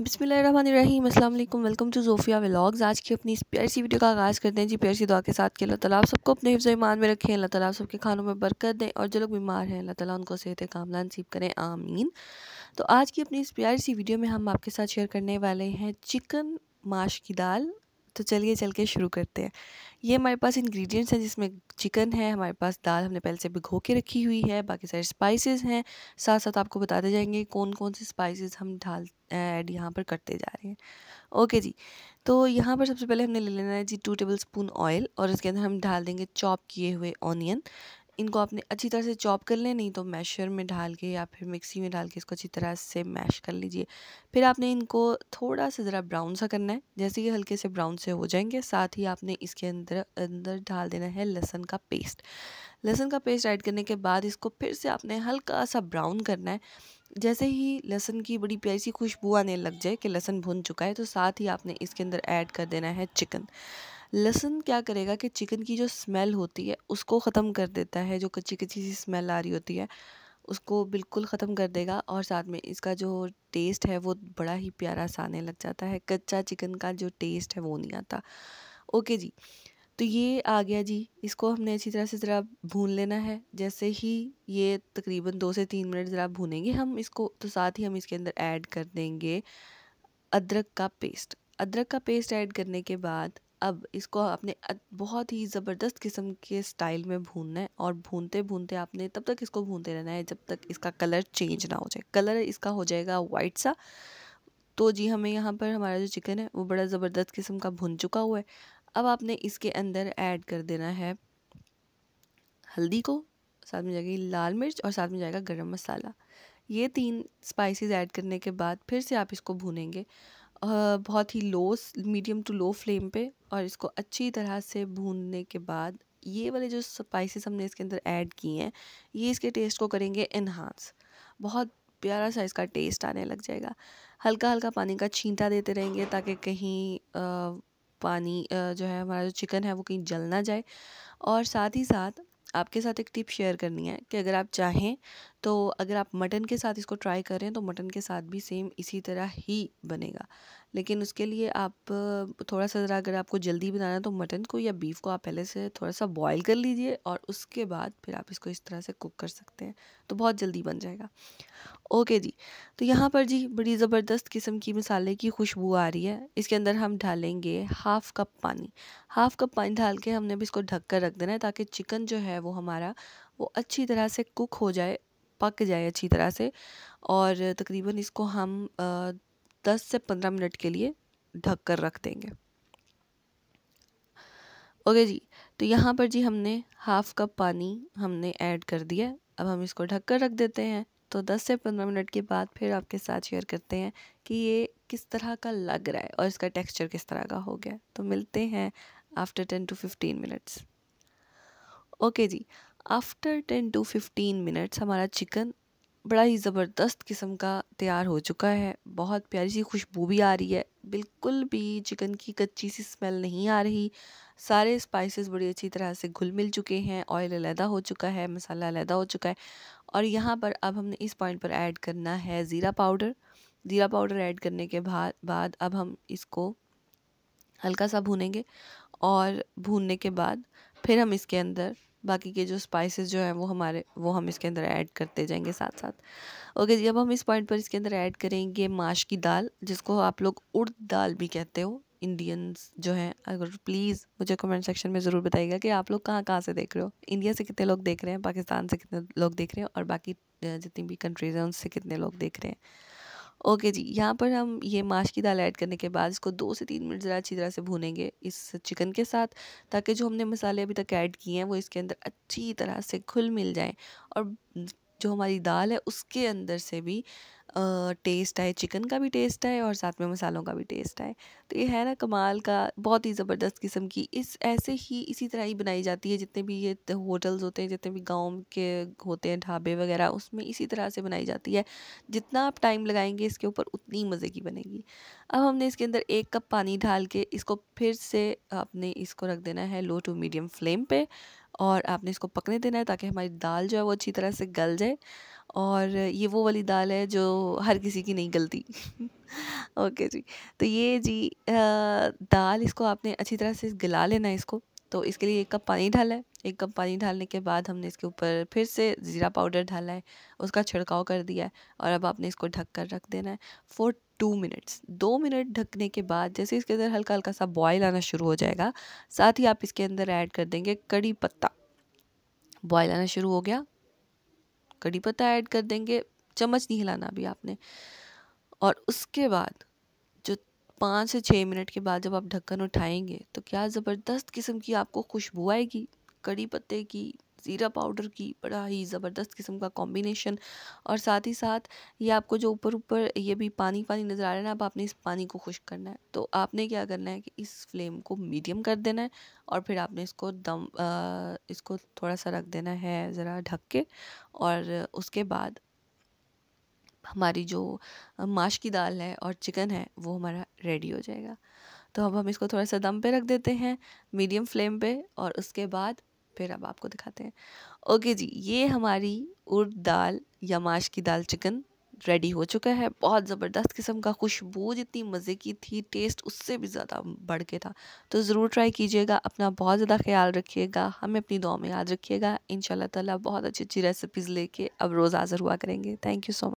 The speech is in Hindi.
बिसमीम अल्लाम वेलकम टू जोफिया व्लॉग्स आज की अपनी इस प्यारी वीडियो का आगाज़ करते हैं जी प्यारी दुआ के साथ के अल्लाह ताला सबको अपने हिफ्ज़ ईमान में रखें अल्लाह ताला सबके खानों में बरकत दें और जो लोग बीमार हैं अल्लाह ताला उनको सेहत कामला नसीब करें आमीन तो आज की अपनी इस प्यारी सी वीडियो में हम आपके साथ शेयर करने वाले हैं चिकन माश की दाल तो चलिए चल के शुरू करते हैं ये हमारे पास इंग्रेडिएंट्स हैं जिसमें चिकन है हमारे पास दाल हमने पहले से भिगो के रखी हुई है बाकी सारे स्पाइसेस हैं साथ साथ आपको बताते जाएंगे कौन कौन से स्पाइसेस हम डाल ऐड यहाँ पर करते जा रहे हैं ओके जी तो यहाँ पर सबसे पहले हमने ले लेना है जी टू टेबल स्पून ऑयल और इसके अंदर हम डाल देंगे चॉप किए हुए ऑनियन इनको आपने अच्छी तरह से चॉप कर लें नहीं तो मैशर में डाल के या फिर मिक्सी में डाल के इसको अच्छी तरह से मैश कर लीजिए फिर आपने इनको थोड़ा सा ज़रा ब्राउन सा करना है जैसे कि हल्के से ब्राउन से हो जाएंगे साथ ही आपने इसके अंदर अंदर डाल देना है लहसन का पेस्ट लहसन का पेस्ट ऐड करने के बाद इसको फिर से आपने हल्का सा ब्राउन करना है जैसे ही लहसन की बड़ी प्यारी सी खुशबू आने लग जाए कि लहसन भुन चुका है तो साथ ही आपने इसके अंदर ऐड कर देना है चिकन लहसुन क्या करेगा कि चिकन की जो स्मेल होती है उसको ख़त्म कर देता है जो कच्ची कच्ची सी स्मेल आ रही होती है उसको बिल्कुल ख़त्म कर देगा और साथ में इसका जो टेस्ट है वो बड़ा ही प्यारा सा आने लग जाता है कच्चा चिकन का जो टेस्ट है वो नहीं आता ओके जी तो ये आ गया जी इसको हमने अच्छी तरह से ज़रा भून लेना है जैसे ही ये तकरीबन दो से तीन मिनट ज़रा भूनेंगे हम इसको तो साथ ही हम इसके अंदर ऐड कर देंगे अदरक का पेस्ट अदरक का पेस्ट ऐड करने के बाद अब इसको आपने बहुत ही ज़बरदस्त किस्म के स्टाइल में भूनना है और भूनते भूनते आपने तब तक इसको भूनते रहना है जब तक इसका कलर चेंज ना हो जाए कलर इसका हो जाएगा वाइट सा तो जी हमें यहाँ पर हमारा जो चिकन है वो बड़ा ज़बरदस्त किस्म का भुन चुका हुआ है अब आपने इसके अंदर ऐड कर देना है हल्दी को साथ में जाएगी लाल मिर्च और साथ में जाएगा गर्म मसाला ये तीन स्पाइसेस ऐड करने के बाद फिर से आप इसको भूनेंगे बहुत ही low medium to low flame पे और इसको अच्छी तरह से भूनने के बाद ये वाले जो स्पाइसेस हमने इसके अंदर ऐड किए हैं ये इसके टेस्ट को करेंगे इन्हांस बहुत प्यारा सा इसका टेस्ट आने लग जाएगा हल्का हल्का पानी का छींटा देते रहेंगे ताकि कहीं आ, पानी आ, जो है हमारा जो चिकन है वो कहीं जल ना जाए और साथ ही साथ आपके साथ एक टिप शेयर करनी है कि अगर आप चाहें तो अगर आप मटन के साथ इसको ट्राई करें तो मटन के साथ भी सेम इसी तरह ही बनेगा लेकिन उसके लिए आप थोड़ा सा ज़रा अगर आपको जल्दी बनाना है तो मटन को या बीफ को आप पहले से थोड़ा सा बॉईल कर लीजिए और उसके बाद फिर आप इसको इस तरह से कुक कर सकते हैं तो बहुत जल्दी बन जाएगा ओके जी तो यहाँ पर जी बड़ी ज़बरदस्त किस्म की मसाले की खुशबू आ रही है इसके अंदर हम डालेंगे हाफ़ कप पानी हाफ़ कप पानी डाल के हमने भी इसको ढक कर रख देना है ताकि चिकन जो है वो हमारा वो अच्छी तरह से कुक हो जाए पक जाए अच्छी तरह से और तकरीबन इसको हम दस से पंद्रह मिनट के लिए ढक कर रख देंगे ओके जी तो यहाँ पर जी हमने हाफ़ कप पानी हमने ऐड कर दिया अब हम इसको ढक कर रख देते हैं तो 10 से 15 मिनट के बाद फिर आपके साथ शेयर करते हैं कि ये किस तरह का लग रहा है और इसका टेक्सचर किस तरह का हो गया तो मिलते हैं after ten to fifteen minutes okay जी after ten to fifteen minutes हमारा चिकन बड़ा ही ज़बरदस्त किस्म का तैयार हो चुका है बहुत प्यारी सी खुशबू भी आ रही है बिल्कुल भी चिकन की कच्ची सी स्मेल नहीं आ रही सारे स्पाइसेस बड़ी अच्छी तरह से घुल मिल चुके हैं ऑयल अलहदा हो चुका है मसाला अलहदा हो चुका है और यहाँ पर अब हमने इस पॉइंट पर ऐड करना है ज़ीरा पाउडर ज़ीरा पाउडर ऐड करने के बाद अब हम इसको हल्का सा भूनेंगे और भूनने के बाद फिर हम इसके अंदर बाकी के जो स्पाइसेस जो हैं वो हमारे वो हम इसके अंदर ऐड करते जाएंगे साथ साथ ओके जी अब हम इस पॉइंट पर इसके अंदर ऐड करेंगे माश की दाल जिसको आप लोग उड़द दाल भी कहते हो इंडियंस जो हैं अगर प्लीज़ मुझे कमेंट सेक्शन में ज़रूर बताइएगा कि आप लोग कहाँ कहाँ से देख रहे हो इंडिया से कितने लोग देख रहे हैं पाकिस्तान से कितने लोग देख रहे हैं और बाकी जितनी भी कंट्रीज़ हैं उनसे कितने लोग देख रहे हैं ओके जी यहाँ पर हम ये माश की दाल ऐड करने के बाद इसको दो से तीन मिनट ज़रा अच्छी तरह से भूनेंगे इस चिकन के साथ ताकि जो हमने मसाले अभी तक ऐड किए हैं वो इसके अंदर अच्छी तरह से घुल मिल जाएँ और जो हमारी दाल है उसके अंदर से भी टेस्ट आए चिकन का भी टेस्ट आए और साथ में मसालों का भी टेस्ट आए तो ये है ना कमाल का बहुत ही ज़बरदस्त किस्म की इस ऐसे ही इसी तरह ही बनाई जाती है जितने भी ये होटल्स होते हैं जितने भी गाँव के होते हैं ढाबे वगैरह उसमें इसी तरह से बनाई जाती है जितना आप टाइम लगाएंगे इसके ऊपर उतनी मज़े की बनेगी अब हमने इसके अंदर एक कप पानी डाल के इसको फिर से आपने इसको रख देना है लो टू मीडियम फ्लेम पर और आपने इसको पकने देना है ताकि हमारी दाल जो है वो अच्छी तरह से गल जाए और ये वो वाली दाल है जो हर किसी की नहीं गलती ओके जी तो ये जी दाल इसको आपने अच्छी तरह से गला लेना है इसको तो इसके लिए एक कप पानी डाला है एक कप पानी डालने के बाद हमने इसके ऊपर फिर से ज़ीरा पाउडर डाला है उसका छिड़काव कर दिया है और अब आपने इसको ढक कर रख देना है फॉर टू मिनट्स दो मिनट ढकने के बाद जैसे इसके अंदर हल्का हल्का सा बॉयल आना शुरू हो जाएगा साथ ही आप इसके अंदर ऐड कर देंगे कड़ी पत्ता बॉयल आना शुरू हो गया कड़ी पत्ता ऐड कर देंगे चम्मच नहीं हिलाना अभी आपने और उसके बाद जो पाँच से छः मिनट के बाद जब आप ढक्कन उठाएंगे तो क्या ज़बरदस्त किस्म की आपको खुशबू आएगी कड़ी पत्ते की ज़ीरा पाउडर की बड़ा ही ज़बरदस्त किस्म का कॉम्बिनेशन और साथ ही साथ ये आपको जो ऊपर ऊपर ये भी पानी पानी नज़र आ रहा है ना अब आपने इस पानी को खुश करना है तो आपने क्या करना है कि इस फ्लेम को मीडियम कर देना है और फिर आपने इसको दम आ, इसको थोड़ा सा रख देना है ज़रा ढक के और उसके बाद हमारी जो माश की दाल है और चिकन है वो हमारा रेडी हो जाएगा तो अब हम इसको थोड़ा सा दम पे रख देते हैं मीडियम फ्लेम पे और उसके बाद फिर अब आपको दिखाते हैं ओके जी ये हमारी उर्द दाल या माश की दाल चिकन रेडी हो चुका है बहुत ज़बरदस्त किस्म का खुशबू जितनी मज़े की थी टेस्ट उससे भी ज़्यादा बढ़ के था तो ज़रूर ट्राई कीजिएगा अपना बहुत ज़्यादा ख्याल रखिएगा हमें अपनी दुआ में याद रखिएगा इन ताला बहुत अच्छी अच्छी रेसिपीज़ लेके अब रोज़ हाज़िर हुआ करेंगे थैंक यू सो मच